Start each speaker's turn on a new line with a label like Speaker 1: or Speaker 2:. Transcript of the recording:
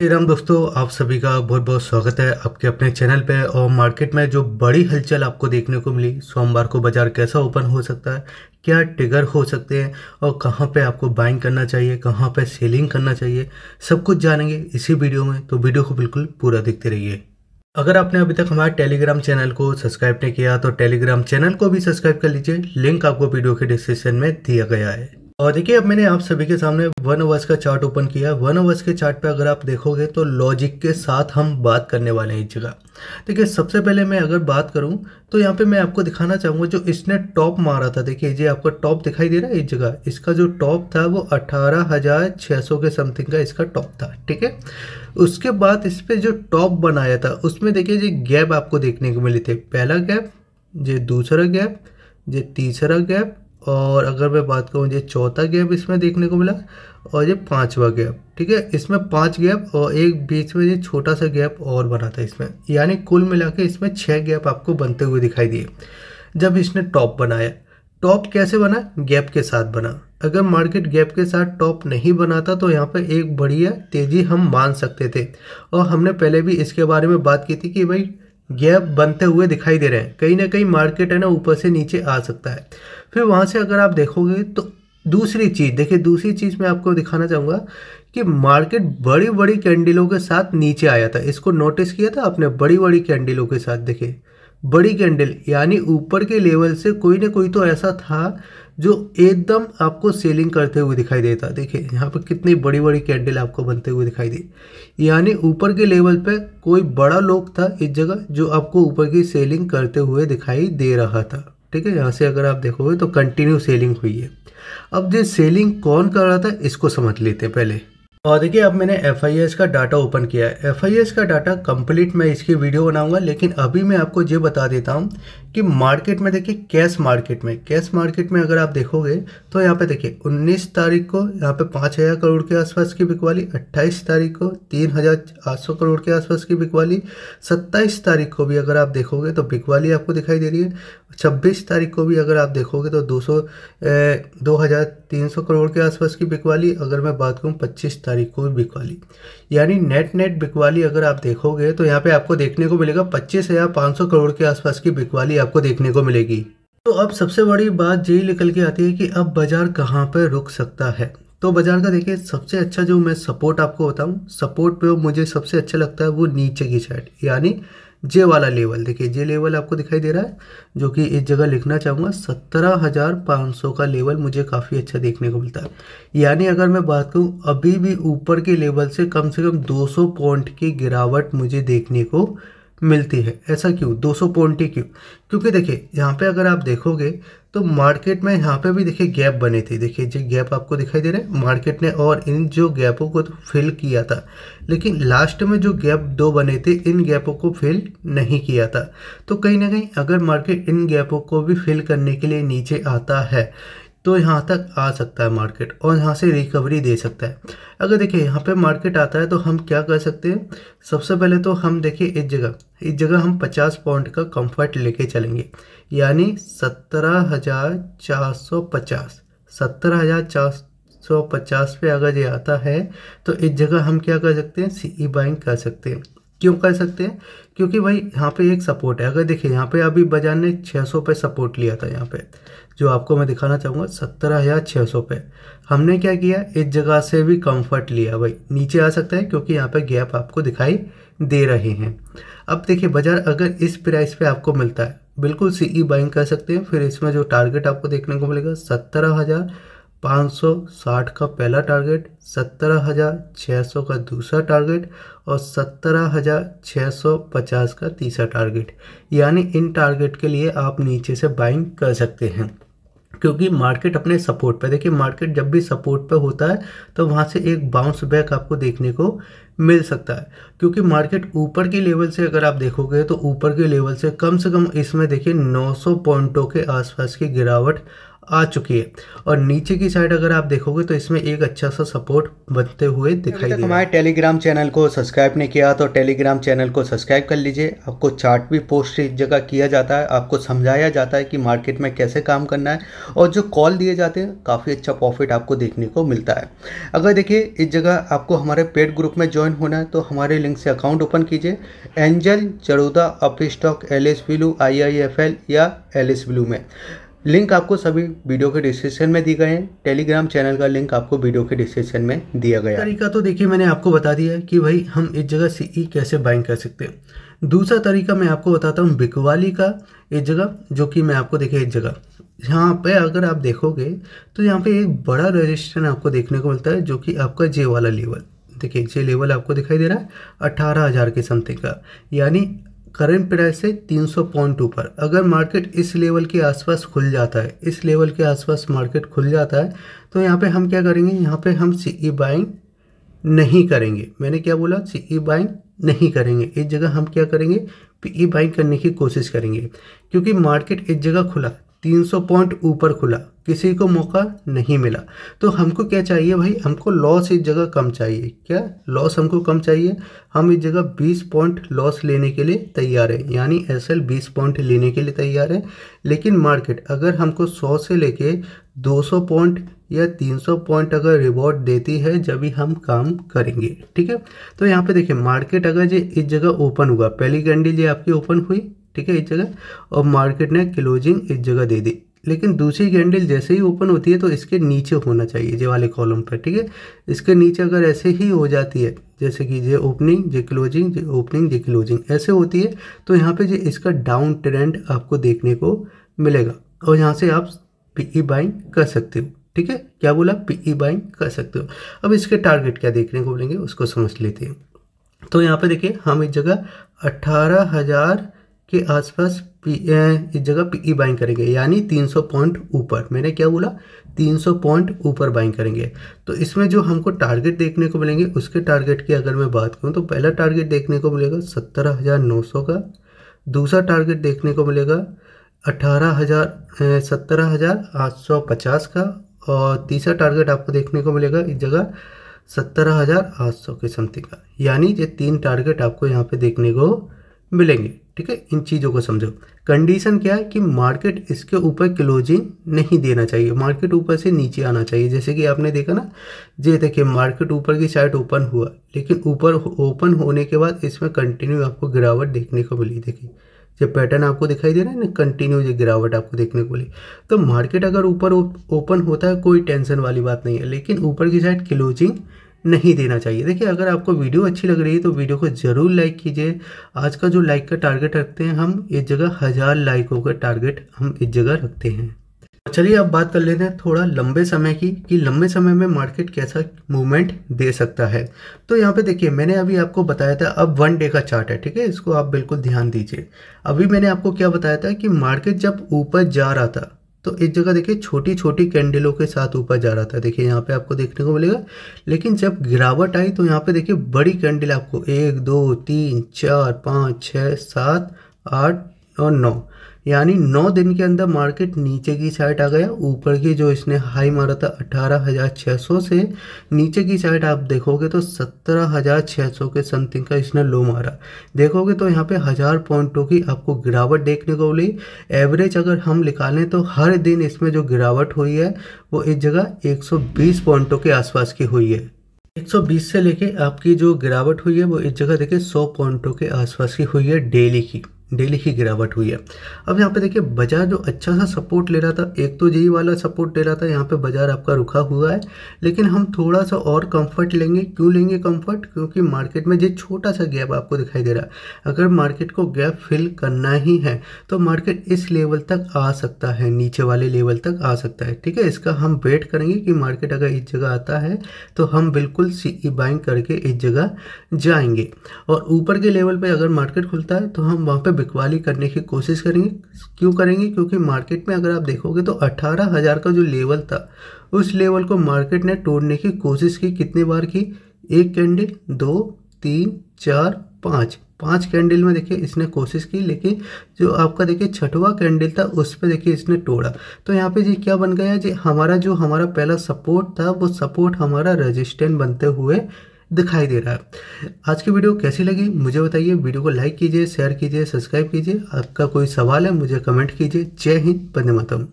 Speaker 1: श्री राम दोस्तों आप सभी का बहुत बहुत स्वागत है आपके अपने चैनल पे और मार्केट में जो बड़ी हलचल आपको देखने को मिली सोमवार को बाजार कैसा ओपन हो सकता है क्या टिगर हो सकते हैं और कहाँ पे आपको बाइंग करना चाहिए कहाँ पे सेलिंग करना चाहिए सब कुछ जानेंगे इसी वीडियो में तो वीडियो को बिल्कुल पूरा देखते रहिए अगर आपने अभी तक हमारे टेलीग्राम चैनल को सब्सक्राइब नहीं किया तो टेलीग्राम चैनल को भी सब्सक्राइब कर लीजिए लिंक आपको वीडियो के डिस्क्रिप्शन में दिया गया है और देखिए अब मैंने आप सभी के सामने वन ओवर्स का चार्ट ओपन किया वन ओवर्स के चार्ट पे अगर आप देखोगे तो लॉजिक के साथ हम बात करने वाले हैं इस जगह देखिए सबसे पहले मैं अगर बात करूं तो यहाँ पे मैं आपको दिखाना चाहूँगा जो इसने टॉप मारा था देखिए ये आपका टॉप दिखाई दे रहा है इस जगह इसका जो टॉप था वो अठारह के समथिंग का इसका टॉप था ठीक है उसके बाद इस पर जो टॉप बनाया था उसमें देखिए ये गैप आपको देखने को मिली थी पहला गैप ये दूसरा गैप ये तीसरा गैप और अगर मैं बात करूँ ये चौथा गैप इसमें देखने को मिला और ये पांचवा गैप ठीक है इसमें पांच गैप और एक बीच में ये छोटा सा गैप और बना था इसमें यानी कुल मिला के इसमें छः गैप आपको बनते हुए दिखाई दिए जब इसने टॉप बनाया टॉप कैसे बना गैप के साथ बना अगर मार्केट गैप के साथ टॉप नहीं बनाता तो यहाँ पर एक बढ़िया तेज़ी हम मान सकते थे और हमने पहले भी इसके बारे में बात की थी कि भाई गैप बनते हुए दिखाई दे रहे हैं कहीं ना कहीं मार्केट है ना ऊपर से नीचे आ सकता है फिर वहाँ से अगर आप देखोगे तो दूसरी चीज़ देखिए दूसरी चीज़ मैं आपको दिखाना चाहूँगा कि मार्केट बड़ी बड़ी कैंडलों के साथ नीचे आया था इसको नोटिस किया था आपने बड़ी बड़ी कैंडलों के साथ देखिए बड़ी कैंडल यानी ऊपर के लेवल से कोई ना कोई तो ऐसा था जो एकदम आपको सेलिंग करते हुए दिखाई देता देखिए यहाँ पर कितनी बड़ी बड़ी कैंडल आपको बनते हुए दिखाई दी यानी ऊपर के लेवल पे कोई बड़ा लोग था इस जगह जो आपको ऊपर की सेलिंग करते हुए दिखाई दे रहा था ठीक है यहाँ से अगर आप देखोगे तो कंटिन्यू सेलिंग हुई है अब जो सेलिंग कौन कर रहा था इसको समझ लेते हैं पहले और तो हाँ, देखिए अब मैंने एफ का डाटा ओपन किया है एफ का डाटा कंप्लीट मैं इसकी वीडियो बनाऊंगा लेकिन अभी मैं आपको ये बता देता हूँ कि मार्केट में देखिए कैश मार्केट में कैश मार्केट में अगर आप देखोगे तो यहाँ पे देखिए 19 तारीख को यहाँ पे 5000 करोड़ के आसपास की बिकवाली 28 तारीख को तीन करोड़ के आसपास की बिकवाली सत्ताईस तारीख को भी अगर आप देखोगे तो बिकवाली आपको दिखाई दे रही है छब्बीस तारीख को भी अगर आप देखोगे तो दो सौ दो हज़ार तीन सौ करोड़ के आसपास की बिकवाली अगर मैं बात करूँ पच्चीस तारीख को भी बिकवाली यानी नेट नेट बिकवाली अगर आप देखोगे तो यहाँ पे आपको देखने को मिलेगा पच्चीस हज़ार पाँच सौ करोड़ के आसपास की बिकवाली आपको देखने को मिलेगी तो अब सबसे बड़ी बात यही निकल के आती है कि अब बाज़ार कहाँ पर रुक सकता है तो बाज़ार का देखिए सबसे अच्छा जो मैं सपोर्ट आपको बताऊँ सपोर्ट पे मुझे सबसे अच्छा लगता है वो नीचे की साइड यानी जे वाला लेवल देखिए जे लेवल आपको दिखाई दे रहा है जो कि इस जगह लिखना चाहूँगा सत्रह हज़ार पाँच सौ का लेवल मुझे काफ़ी अच्छा देखने को मिलता है यानी अगर मैं बात करूँ अभी भी ऊपर के लेवल से कम से कम दो सौ पॉइंट की गिरावट मुझे देखने को मिलती है ऐसा क्यों 200 पॉइंट ही क्यों क्योंकि देखिए यहाँ पे अगर आप देखोगे तो मार्केट में यहाँ पे भी देखिए गैप बनी थी देखिए जो गैप आपको दिखाई दे रहा है मार्केट ने और इन जो गैपों को तो फिल किया था लेकिन लास्ट में जो गैप दो बने थे इन गैपों को फिल नहीं किया था तो कहीं ना कहीं अगर मार्केट इन गैपों को भी फिल करने के लिए नीचे आता है तो यहाँ तक आ सकता है मार्केट और यहाँ से रिकवरी दे सकता है अगर देखिए यहाँ पे मार्केट आता है तो हम क्या कर सकते हैं सबसे पहले तो हम देखिए इस जगह इस जगह हम 50 पॉइंट का कंफर्ट लेके चलेंगे यानी सत्रह हज़ार चार सौ पचास हज़ार चार सौ पचास पे अगर ये आता है तो इस जगह हम क्या कर सकते हैं सी ई बाइंग कर सकते हैं क्यों कर सकते हैं क्योंकि भाई यहाँ पे एक सपोर्ट है अगर देखिए यहाँ पे अभी बाजार ने 600 पे सपोर्ट लिया था यहाँ पे जो आपको मैं दिखाना चाहूँगा सत्रह हज़ार छः सौ पे हमने क्या किया इस जगह से भी कंफर्ट लिया भाई नीचे आ सकता है क्योंकि यहाँ पे गैप आपको दिखाई दे रहे हैं अब देखिए बाजार अगर इस प्राइस पे आपको मिलता है बिल्कुल सीई बाइंग कर सकते हैं फिर इसमें जो टारगेट आपको देखने को मिलेगा सत्रह हज़ार 560 का पहला टारगेट 17,600 का दूसरा टारगेट और 17,650 का तीसरा टारगेट यानी इन टारगेट के लिए आप नीचे से बाइंग कर सकते हैं क्योंकि मार्केट अपने सपोर्ट पे देखिए मार्केट जब भी सपोर्ट पे होता है तो वहाँ से एक बाउंस बैक आपको देखने को मिल सकता है क्योंकि मार्केट ऊपर के लेवल से अगर आप देखोगे तो ऊपर के लेवल से कम से कम इसमें देखिए 900 पॉइंटों के आसपास की गिरावट आ चुकी है और नीचे की साइड अगर आप देखोगे तो इसमें एक अच्छा सा सपोर्ट बनते हुए दिखाई दे हमारे टेलीग्राम चैनल को सब्सक्राइब नहीं किया तो टेलीग्राम चैनल को सब्सक्राइब कर लीजिए आपको चार्ट भी पोस्ट इस जगह किया जाता है आपको समझाया जाता है कि मार्केट में कैसे काम करना है और जो कॉल दिए जाते हैं काफ़ी अच्छा प्रॉफिट आपको देखने को मिलता है अगर देखिए इस जगह आपको हमारे पेड ग्रुप में ज्वाइन होना है तो हमारे लिंक से अकाउंट ओपन कीजिए एंजल चरोदा अपी stock L S blue I I F L या एल एस ब्लू में लिंक आपको सभी वीडियो के डिस्क्रिप्शन में दी गए हैं टेलीग्राम चैनल का लिंक आपको वीडियो के डिस्क्रिप्शन में दिया गया तरीका तो देखिए मैंने आपको बता दिया कि भाई हम इस जगह सीई e कैसे बाइंग कर सकते हैं दूसरा तरीका मैं आपको बताता हूँ बिकवाली का इस जगह जो कि मैं आपको देखिए इस जगह यहाँ पे अगर आप देखोगे तो यहाँ पे एक बड़ा रजिस्ट्रेशन आपको देखने को मिलता है जो कि आपका जे वाला लेवल देखिए जे लेवल आपको दिखाई दे रहा है अट्ठारह हज़ार के समथिंग का यानी करंट प्राइस है तीन पॉइंट ऊपर अगर मार्केट इस लेवल के आसपास खुल जाता है इस लेवल के आसपास मार्केट खुल जाता है तो यहाँ पे हम क्या करेंगे यहाँ पे हम सी ई बाइंग नहीं करेंगे मैंने क्या बोला सी ई बाइंग नहीं करेंगे इस जगह हम क्या करेंगे पी ई बाइंग करने की कोशिश करेंगे क्योंकि मार्केट इस जगह खुला तीन पॉइंट ऊपर खुला किसी को मौका नहीं मिला तो हमको क्या चाहिए भाई हमको लॉस इस जगह कम चाहिए क्या लॉस हमको कम चाहिए हम इस जगह 20 पॉइंट लॉस लेने के लिए तैयार है यानी एस एल बीस पॉइंट लेने के लिए तैयार है लेकिन मार्केट अगर हमको 100 से लेके 200 पॉइंट या 300 पॉइंट अगर रिवॉर्ड देती है जब भी हम काम करेंगे ठीक है तो यहाँ पर देखिए मार्केट अगर जो इस जगह ओपन हुआ पहली कैंडल ये आपकी ओपन हुई ठीक है इस जगह और मार्केट ने क्लोजिंग इस जगह दे दी लेकिन दूसरी कैंडल जैसे ही ओपन होती है तो इसके नीचे होना चाहिए जे वाले कॉलम पर ठीक है इसके नीचे अगर ऐसे ही हो जाती है जैसे कि ये ओपनिंग ये क्लोजिंग जे ओपनिंग ये क्लोजिंग ऐसे होती है तो यहाँ पे जो इसका डाउन ट्रेंड आपको देखने को मिलेगा और यहाँ से आप पीई बाइंग e कर सकते हो ठीक है क्या बोला पीई बाइंग e कर सकते हो अब इसके टारगेट क्या देखने को मिलेंगे उसको समझ लेते हैं तो यहाँ पर देखिए हम एक जगह अट्ठारह हज़ार के आसपास पी इस जगह पी ई बाइंग करेंगे यानी 300 पॉइंट ऊपर मैंने क्या बोला 300 पॉइंट ऊपर बाइंग करेंगे तो इसमें जो हमको टारगेट देखने को मिलेंगे उसके टारगेट की अगर मैं बात करूँ तो पहला टारगेट देखने को मिलेगा 17,900 का दूसरा टारगेट देखने को मिलेगा अठारह हज़ार हज़ार आठ सौ पचास का और तीसरा टारगेट आपको देखने को मिलेगा इस जगह सत्रह हज़ार आठ सौ के समथिंग का यानी ये तीन टारगेट आपको यहाँ पर देखने को मिलेंगे ठीक है इन चीज़ों को समझो कंडीशन क्या है कि मार्केट इसके ऊपर क्लोजिंग नहीं देना चाहिए मार्केट ऊपर से नीचे आना चाहिए जैसे कि आपने देखा ना ये देखिए मार्केट ऊपर की साइड ओपन हुआ लेकिन ऊपर ओपन होने के बाद इसमें कंटिन्यू आपको गिरावट देखने को मिली देखिए जो पैटर्न आपको दिखाई दे रहा है ना कंटिन्यू ये गिरावट आपको देखने को मिली तो मार्केट अगर ऊपर ओपन होता है कोई टेंशन वाली बात नहीं है लेकिन ऊपर की साइड क्लोजिंग नहीं देना चाहिए देखिए अगर आपको वीडियो अच्छी लग रही है तो वीडियो को ज़रूर लाइक कीजिए आज का जो लाइक का टारगेट रखते हैं हम इस जगह हज़ार लाइकों का टारगेट हम इस जगह रखते हैं चलिए अब बात कर लेते हैं थोड़ा लंबे समय की कि लंबे समय में मार्केट कैसा मूवमेंट दे सकता है तो यहाँ पे देखिए मैंने अभी आपको बताया था अब वन डे का चार्ट है ठीक है इसको आप बिल्कुल ध्यान दीजिए अभी मैंने आपको क्या बताया था कि मार्केट जब ऊपर जा रहा था तो इस जगह देखिए छोटी छोटी कैंडलों के साथ ऊपर जा रहा था देखिए यहाँ पे आपको देखने को मिलेगा लेकिन जब गिरावट आई तो यहाँ पे देखिए बड़ी कैंडल आपको एक दो तीन चार पाँच छः सात आठ और नौ यानी नौ दिन के अंदर मार्केट नीचे की साइड आ गया ऊपर की जो इसने हाई मारा था अठारह हज़ार छः सौ से नीचे की साइड आप देखोगे तो सत्रह हज़ार छः सौ के समथिंग का इसने लो मारा देखोगे तो यहाँ पे हज़ार पॉइंटों की आपको गिरावट देखने को मिली एवरेज अगर हम निकालें तो हर दिन इसमें जो गिरावट हुई है वो इस जगह एक सौ बीस पॉइंटों के आसपास की हुई है 120 से लेके आपकी जो गिरावट हुई है वो इस जगह देखिए 100 पॉइंटों के आसपास की हुई है डेली की डेली की गिरावट हुई है अब यहाँ पे देखिए बाजार जो अच्छा सा सपोर्ट ले रहा था एक तो यही वाला सपोर्ट ले रहा था यहाँ पे बाजार आपका रुका हुआ है लेकिन हम थोड़ा सा और कंफर्ट लेंगे क्यों लेंगे कंफर्ट क्योंकि मार्केट में जो छोटा सा गैप आपको दिखाई दे रहा है अगर मार्केट को गैप फिल करना ही है तो मार्केट इस लेवल तक आ सकता है नीचे वाले लेवल तक आ सकता है ठीक है इसका हम वेट करेंगे कि मार्केट अगर इस जगह आता है तो हम बिल्कुल सी बाइंग करके इस जगह जाएंगे और ऊपर के लेवल पर अगर मार्केट खुलता है तो हम वहाँ पर बिकवाली करने की कोशिश करेंगे क्यों करेंगे क्योंकि मार्केट में अगर आप देखोगे तो अट्ठारह हज़ार का जो लेवल था उस लेवल को मार्केट ने तोड़ने की कोशिश की कितने बार की एक कैंडल दो तीन चार पाँच पांच कैंडल में देखिए इसने कोशिश की लेकिन जो आपका देखिए छठवा कैंडल था उस पर देखिए इसने तोड़ा तो यहाँ पे जी क्या बन गया जी हमारा जो हमारा पहला सपोर्ट था वो सपोर्ट हमारा रजिस्टेंट बनते हुए दिखाई दे रहा है आज की वीडियो कैसी लगी मुझे बताइए वीडियो को लाइक कीजिए शेयर कीजिए सब्सक्राइब कीजिए आपका कोई सवाल है मुझे कमेंट कीजिए जय हिंद बंदे मातम